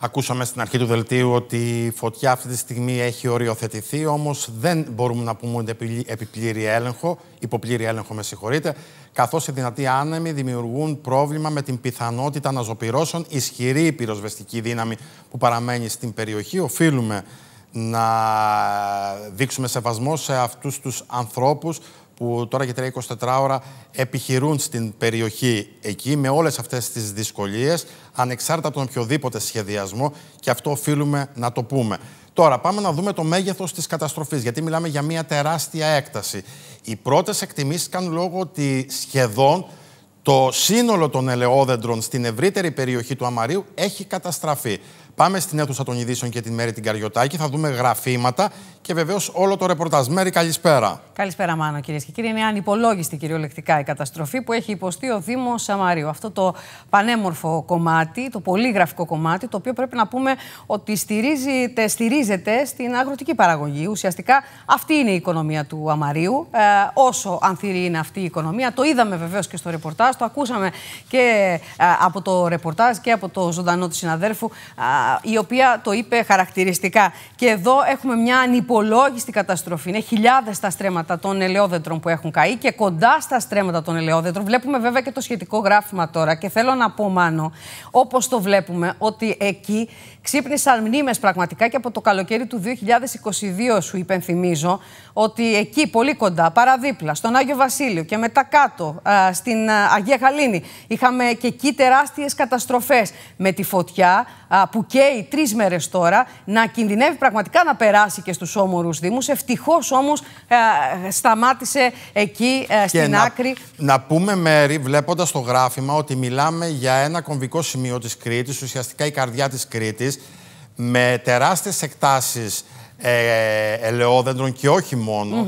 Ακούσαμε στην αρχή του δελτίου ότι η φωτιά αυτή τη στιγμή έχει οριοθετηθεί, όμως δεν μπορούμε να πούμε ότι επιπλήρη έλεγχο, υποπλήρη έλεγχο, με συγχωρείτε, καθώς οι δυνατοί άνεμοι δημιουργούν πρόβλημα με την πιθανότητα να ζωπυρώσουν ισχυρή πυροσβεστική δύναμη που παραμένει στην περιοχή. Οφείλουμε να δείξουμε σεβασμό σε αυτούς τους ανθρώπους που τώρα για 24 ώρα επιχειρούν στην περιοχή εκεί με όλες αυτές τις δυσκολίες, ανεξάρτητα από τον οποιοδήποτε σχεδιασμό και αυτό οφείλουμε να το πούμε. Τώρα πάμε να δούμε το μέγεθος της καταστροφής, γιατί μιλάμε για μια τεράστια έκταση. Οι πρώτες εκτιμήσεις κάνουν λόγο ότι σχεδόν το σύνολο των ελαιόδεντρων στην ευρύτερη περιοχή του Αμαρίου έχει καταστραφεί. Πάμε στην αίθουσα των ειδήσεων και την Μέρη την Καριωτάκη. Θα δούμε γραφήματα και βεβαίως όλο το ρεπορτάζ. Μέρη, καλησπέρα. Καλησπέρα, Μάνο, κυρίες και κύριοι. Είναι ανυπολόγιστη κυριολεκτικά η καταστροφή που έχει υποστεί ο Δήμος Σαμαρίου. Αυτό το πανέμορφο κομμάτι, το πολύγραφικό κομμάτι, το οποίο πρέπει να πούμε ότι στηρίζεται, στηρίζεται στην αγροτική παραγωγή. Ουσιαστικά αυτή είναι η οικονομία του Αμαρίου. Ε, όσο ανθυρή είναι αυτή η οικονομία, το είδαμε βεβαίως και στο ρεπορτάζ, το ακούσαμε και ε, από το ρεπορτάζ και από το ζωντανό του συναδέρφου η οποία το είπε χαρακτηριστικά. Και εδώ έχουμε μια ανυπολόγιστη καταστροφή. Είναι χιλιάδες τα στρέμματα των ελαιόδεντρων που έχουν καεί και κοντά στα στρέμματα των ελαιόδεντρων. Βλέπουμε βέβαια και το σχετικό γράφημα τώρα. Και θέλω να πω, Μάνο, όπως το βλέπουμε, ότι εκεί ξύπνησαν μνήμες πραγματικά και από το καλοκαίρι του 2022, σου υπενθυμίζω, ότι εκεί πολύ κοντά, παραδίπλα, στον Άγιο Βασίλειο και μετά κάτω, στην Αγία Χαλίνη, είχαμε και εκεί τεράστιες καταστροφές με τη φωτιά που και καίει τρεις μέρες τώρα, να κινδυνεύει πραγματικά να περάσει και στους όμορους Δήμους. Ευτυχώς όμως ε, σταμάτησε εκεί ε, στην άκρη. Να, πούμε, Μέρη, βλέποντας το γράφημα, ότι μιλάμε για ένα κομβικό σημείο της Κρήτης, ουσιαστικά η καρδιά της Κρήτης, με τεράστιες εκτάσεις ε, ελαιόδεντρων και όχι μόνο.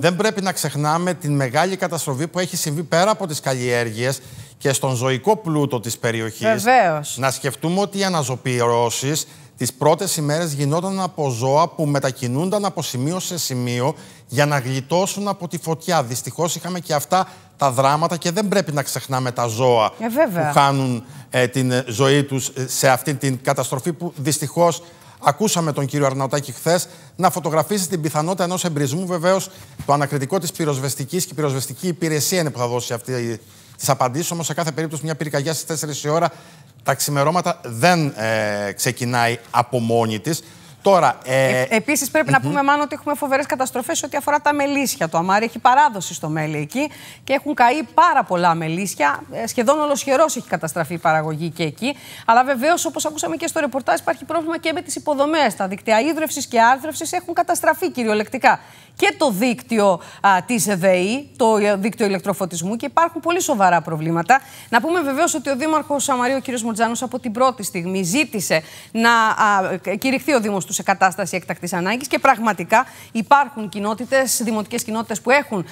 Δεν πρέπει να ξεχνάμε την μεγάλη καταστροφή που έχει συμβεί πέρα από τις καλλιέργειες και στον ζωικό πλούτο της περιοχής. Να σκεφτούμε ότι οι αναζωπηρώσεις τις πρώτες ημέρες γινόταν από ζώα που μετακινούνταν από σημείο σε σημείο για να γλιτώσουν από τη φωτιά. Δυστυχώς είχαμε και αυτά τα δράματα και δεν πρέπει να ξεχνάμε τα ζώα ε, που χάνουν ε, την ζωή τους ε, σε αυτή την καταστροφή που δυστυχώς Ακούσαμε τον κύριο Αρναουτάκη χθες να φωτογραφίσει την πιθανότητα ενός εμπρισμού. Βεβαίως, το ανακριτικό της πυροσβεστικής και η πυροσβεστική υπηρεσία είναι που θα δώσει αυτή τις απαντήσεις. Όμως, σε κάθε περίπτωση, μια πυρκαγιά στις 4 η ώρα τα ξημερώματα δεν ε, ξεκινάει από μόνη της. Τώρα, ε... ε Επίσης, πρέπει να πούμε, μάλλον, ότι έχουμε φοβερές καταστροφές ό,τι αφορά τα μελίσια. Το αμάρι έχει παράδοση στο μέλι εκεί και έχουν καεί πάρα πολλά μελίσια. Ε, σχεδόν ολοσχερός έχει καταστραφεί η παραγωγή και εκεί. Αλλά βεβαίως, όπως ακούσαμε και στο ρεπορτάζ, υπάρχει πρόβλημα και με τις υποδομές. Τα δίκτυα ίδρυυσης και άρθρευσης έχουν καταστραφεί κυριολεκτικά. Και το δίκτυο τη ΕΔΕΗ, το ε, δίκτυο ηλεκτροφωτισμού, και υπάρχουν πολύ σοβαρά προβλήματα. Να πούμε βεβαίως ότι ο Δήμαρχος Σαμαρίου, ο κ. Μοντζάνο, από την πρώτη στιγμή ζήτησε να κηρυχθεί ο Δήμος του σε κατάσταση εκτακτή ανάγκης. Και πραγματικά υπάρχουν κοινότητες, δημοτικές κοινότητες που έχουν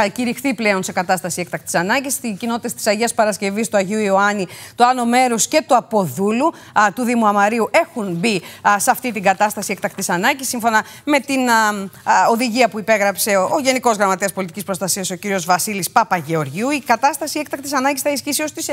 α, κηρυχθεί πλέον σε κατάσταση εκτακτή ανάγκης. Οι κοινότητες της Αγίας Παρασκευής, του Αγίου Ιωάννη, του Άνω Μέρους και του Αποδούλου α, του Δήμου Αμαρίου έχουν μπει α, σε αυτή την κατάσταση εκτακτή ανάγκης, σύμφωνα με την α, οδηγία που υπέγραψε ο, ο Γενικός Γραμματέας Πολιτικής Προστασίας, ο κ. Βασίλης Παπαγεωργιού. Η κατάσταση έκτακτης ανάγκης θα ισχύσει ως τις 9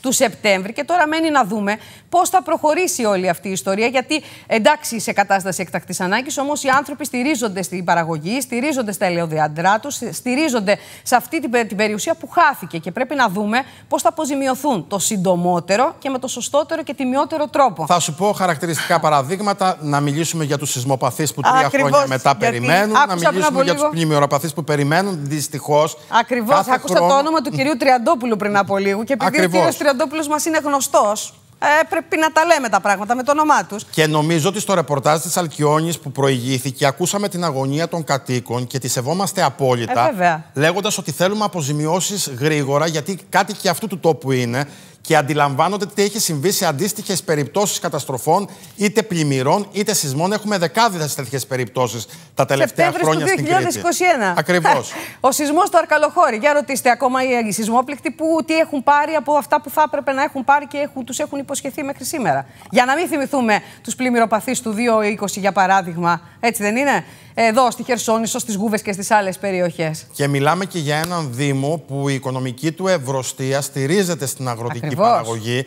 του Σεπτέμβρη. Και τώρα μένει να δούμε πώς θα προχωρήσει όλη αυτή η ιστορία, γιατί εντάξει, εντάξει σε κατάσταση εκτακτής ανάγκης, όμως οι άνθρωποι στηρίζονται στην παραγωγή, στηρίζονται στα ελαιοδιαντρά τους, στηρίζονται σε αυτή την περιουσία που χάθηκε και πρέπει να δούμε πώς θα αποζημιωθούν το συντομότερο και με το σωστότερο και τιμιότερο τρόπο. Θα σου πω χαρακτηριστικά παραδείγματα, να μιλήσουμε για τους σεισμοπαθείς που τρία χρόνια μετά περιμένουν, να μιλήσουμε για του πλημμυροπαθεί που περιμένουν δυστυχώς. Ακριβώς. Άκουσα χρόνο... το όνομα του κυρίου Τριαντόπουλου πριν από λίγο και επειδή Ακριβώς. ο κύριος Τριαντόπουλος μας είναι γνωστός. Ε, πρέπει να τα λέμε τα πράγματα με το όνομά τους. Και νομίζω ότι στο ρεπορτάζ της Αλκιόνης που προηγήθηκε, ακούσαμε την αγωνία των κατοίκων και τη σεβόμαστε απόλυτα. Ε, λέγοντας ότι θέλουμε αποζημιώσεις γρήγορα, γιατί κάτι και αυτού του τόπου είναι και αντιλαμβάνονται τι έχει συμβεί σε αντίστοιχες περιπτώσεις καταστροφών, είτε πλημμυρών είτε σεισμών. Έχουμε δεκάδες τέτοιες περιπτώσεις τα τελευταία Σεπτέμβρης χρόνια του 2021. στην Κρήτη. Ακριβώς. Ο σεισμός στο Αρκαλοχώρι. Για ρωτήστε ακόμα οι σεισμόπληκτοι που τι έχουν πάρει από αυτά που θα έπρεπε να έχουν πάρει και τους έχουν υποσχεθεί μέχρι σήμερα. Για να μην θυμηθούμε τους πλημμυροπαθείς του 2020, για παράδειγμα. Έτσι δεν είναι εδώ στη Χερσόνησο, στις Γούβες και στις άλλες περιοχές. Και μιλάμε και για έναν Δήμο που η οικονομική του ευρωστία στηρίζεται στην αγροτική παραγωγή.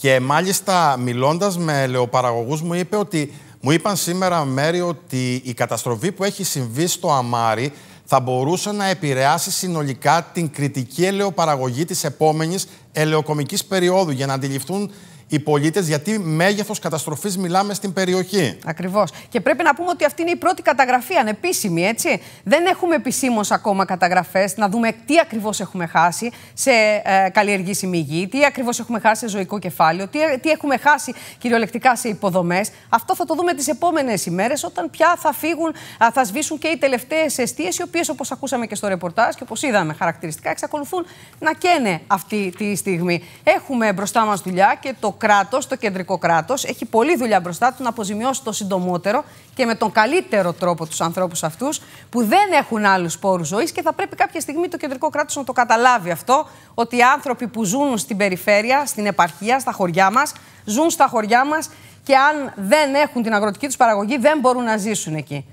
Και μάλιστα μιλώντας με λεωπαραγωγούς, μου είπε ότι μου είπαν σήμερα μέρη ότι η καταστροφή που έχει συμβεί στο Αμάρι θα μπορούσε να επηρεάσει συνολικά την κριτική ελαιοπαραγωγή της επόμενης ελαιοκομικής περίοδου για να αντιληφθούν οι πολίτες, γιατί μέγεθος καταστροφής μιλάμε στην περιοχή. Ακριβώς. Και πρέπει να πούμε ότι αυτή είναι η πρώτη καταγραφή, ανεπίσημη, έτσι. Δεν έχουμε επισήμως ακόμα καταγραφές, να δούμε τι ακριβώς έχουμε χάσει σε ε, καλλιεργήσιμη γη, τι ακριβώς έχουμε χάσει σε ζωικό κεφάλαιο, τι, τι έχουμε χάσει κυριολεκτικά σε υποδομές. Αυτό θα το δούμε τις επόμενες ημέρες, όταν πια θα φύγουν, θα σβήσουν και οι τελευταίες αιστείες, οι οποίες, όπως ακούσαμε και στο ρεπορτάζ και όπως είδαμε χαρακτηριστικά, εξακολουθούν να καίνε αυτή τη στιγμή. Έχουμε μπροστά μας δουλειά και το κράτος, το κεντρικό κράτος, έχει πολλή δουλειά μπροστά του να αποζημιώσει το συντομότερο και με τον καλύτερο τρόπο τους ανθρώπους αυτούς που δεν έχουν άλλους πόρους ζωής και θα πρέπει κάποια στιγμή το κεντρικό κράτος να το καταλάβει αυτό, ότι οι άνθρωποι που ζουν στην περιφέρεια, στην επαρχία, στα χωριά μας, ζουν στα χωριά μας και αν δεν έχουν την αγροτική τους παραγωγή δεν μπορούν να ζήσουν εκεί.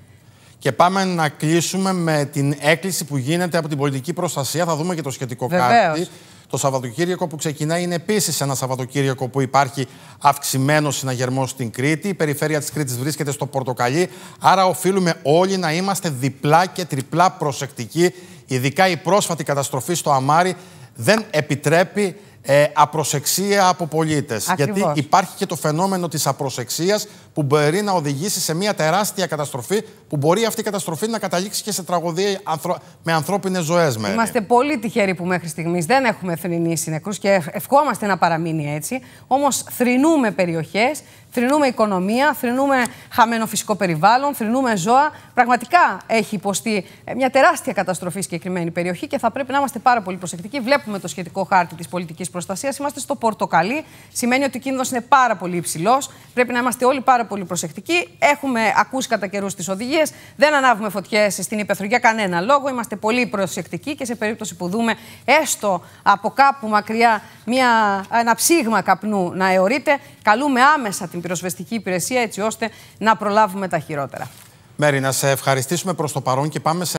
Και πάμε να κλείσουμε με την έκκληση που γίνεται από την πολιτική προστασία. Θα δούμε και το σχετικό Βεβαίως. Το Σαββατοκύριακο που ξεκινάει είναι επίσης ένα Σαββατοκύριακο που υπάρχει αυξημένο συναγερμό στην Κρήτη. Η περιφέρεια της Κρήτης βρίσκεται στο πορτοκαλί. Άρα, οφείλουμε όλοι να είμαστε διπλά και τριπλά προσεκτικοί. Ειδικά η πρόσφατη καταστροφή στο Αμάρι δεν επιτρέπει ε, απροσεξία από πολίτες. Γιατί υπάρχει και το φαινόμενο της απροσεξίας που μπορεί να οδηγήσει σε μια τεράστια καταστροφή που μπορεί αυτή η καταστροφή να καταλήξει και σε τραγωδία ανθρω... με ανθρώπινες ζωές. Είμαστε πολύ τυχεροί που μέχρι στιγμής δεν έχουμε θρυνήσει νεκρού και ευχόμαστε να παραμείνει έτσι. Όμως θρυνούμε περιοχέ, θρυνούμε οικονομία, θρυνούμε χαμένο φυσικό περιβάλλον, θρυνούμε ζώα. Πραγματικά έχει υποστεί ε, μια τεράστια καταστροφή συγκεκριμένη περιοχή και θα πρέπει να είμαστε πάρα πολύ προσεκτικοί. Βλέπουμε το σχετικό χάρτη της πολιτικής προστασίας. Είμαστε στο πορτοκαλί. Σημαίνει ότι ο κίνδυνος είναι πάρα πολύ υψηλός. Πρέπει να είμαστε όλοι πάρα πολύ προσεκτικοί. Έχουμε ακούσει κατά καιρούς τις οδηγίες. Δεν ανάβουμε φωτιές στην υπεθρο για κανένα λόγο. Είμαστε πολύ προσεκτικοί και σε περίπτωση που δούμε έστω από κάπου μακριά μια, ένα ψήγμα καπνού να αιωρείται, καλούμε άμεσα την πυροσβεστική υπηρεσία έτσι ώστε να προλάβουμε τα χειρότερα. Μέρη, να σε ευχαριστήσουμε προς το παρόν και πάμε σε...